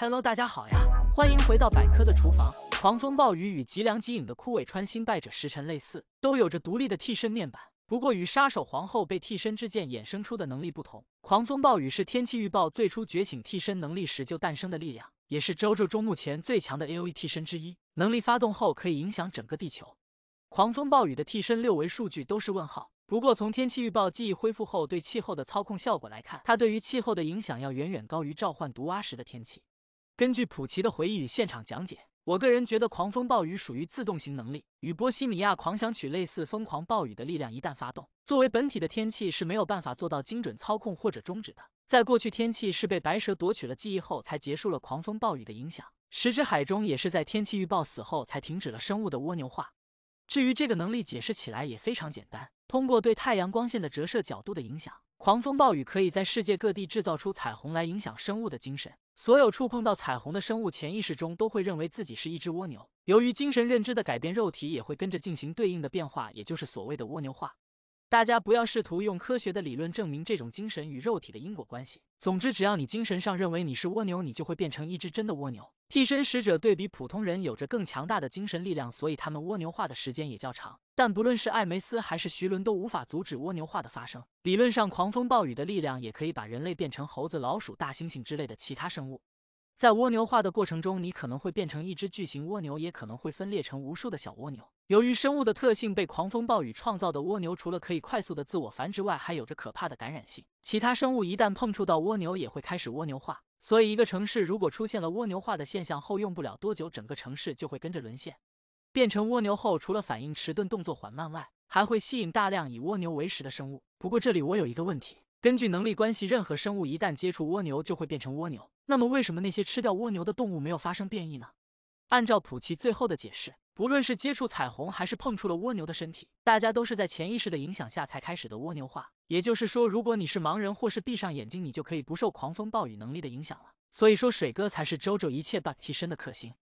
Hello，大家好呀，欢迎回到百科的厨房。狂风暴雨与吉良吉影的枯萎穿心败者时辰类似，都有着独立的替身面板。不过与杀手皇后被替身之剑衍生出的能力不同，狂风暴雨是天气预报最初觉醒替身能力时就诞生的力量，也是周周中目前最强的 AoE 替身之一。能力发动后可以影响整个地球。狂风暴雨的替身六维数据都是问号，不过从天气预报记忆恢复后对气候的操控效果来看，它对于气候的影响要远远高于召唤毒蛙时的天气。根据普奇的回忆与现场讲解，我个人觉得狂风暴雨属于自动型能力，与波西米亚狂想曲类似。疯狂暴雨的力量一旦发动，作为本体的天气是没有办法做到精准操控或者终止的。在过去，天气是被白蛇夺取了记忆后才结束了狂风暴雨的影响。时之海中也是在天气预报死后才停止了生物的蜗牛化。至于这个能力解释起来也非常简单，通过对太阳光线的折射角度的影响。狂风暴雨可以在世界各地制造出彩虹来影响生物的精神。所有触碰到彩虹的生物，潜意识中都会认为自己是一只蜗牛。由于精神认知的改变，肉体也会跟着进行对应的变化，也就是所谓的蜗牛化。大家不要试图用科学的理论证明这种精神与肉体的因果关系。总之，只要你精神上认为你是蜗牛，你就会变成一只真的蜗牛。替身使者对比普通人有着更强大的精神力量，所以他们蜗牛化的时间也较长。但不论是艾梅斯还是徐伦，都无法阻止蜗牛化的发生。理论上，狂风暴雨的力量也可以把人类变成猴子、老鼠、大猩猩之类的其他生物。在蜗牛化的过程中，你可能会变成一只巨型蜗牛，也可能会分裂成无数的小蜗牛。由于生物的特性，被狂风暴雨创造的蜗牛，除了可以快速的自我繁殖外，还有着可怕的感染性。其他生物一旦碰触到蜗牛，也会开始蜗牛化。所以，一个城市如果出现了蜗牛化的现象后，用不了多久，整个城市就会跟着沦陷，变成蜗牛后，除了反应迟钝、动作缓慢外，还会吸引大量以蜗牛为食的生物。不过，这里我有一个问题。根据能力关系，任何生物一旦接触蜗牛，就会变成蜗牛。那么，为什么那些吃掉蜗牛的动物没有发生变异呢？按照普奇最后的解释，不论是接触彩虹，还是碰触了蜗牛的身体，大家都是在潜意识的影响下才开始的蜗牛化。也就是说，如果你是盲人或是闭上眼睛，你就可以不受狂风暴雨能力的影响了。所以说，水哥才是周周一切半替身的克星。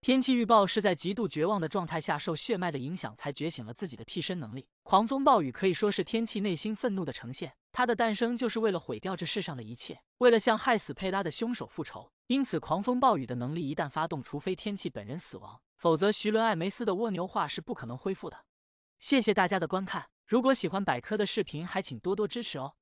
天气预报是在极度绝望的状态下，受血脉的影响，才觉醒了自己的替身能力。狂风暴雨可以说是天气内心愤怒的呈现，它的诞生就是为了毁掉这世上的一切，为了向害死佩拉的凶手复仇。因此，狂风暴雨的能力一旦发动，除非天气本人死亡，否则徐伦艾梅斯的蜗牛化是不可能恢复的。谢谢大家的观看，如果喜欢百科的视频，还请多多支持哦。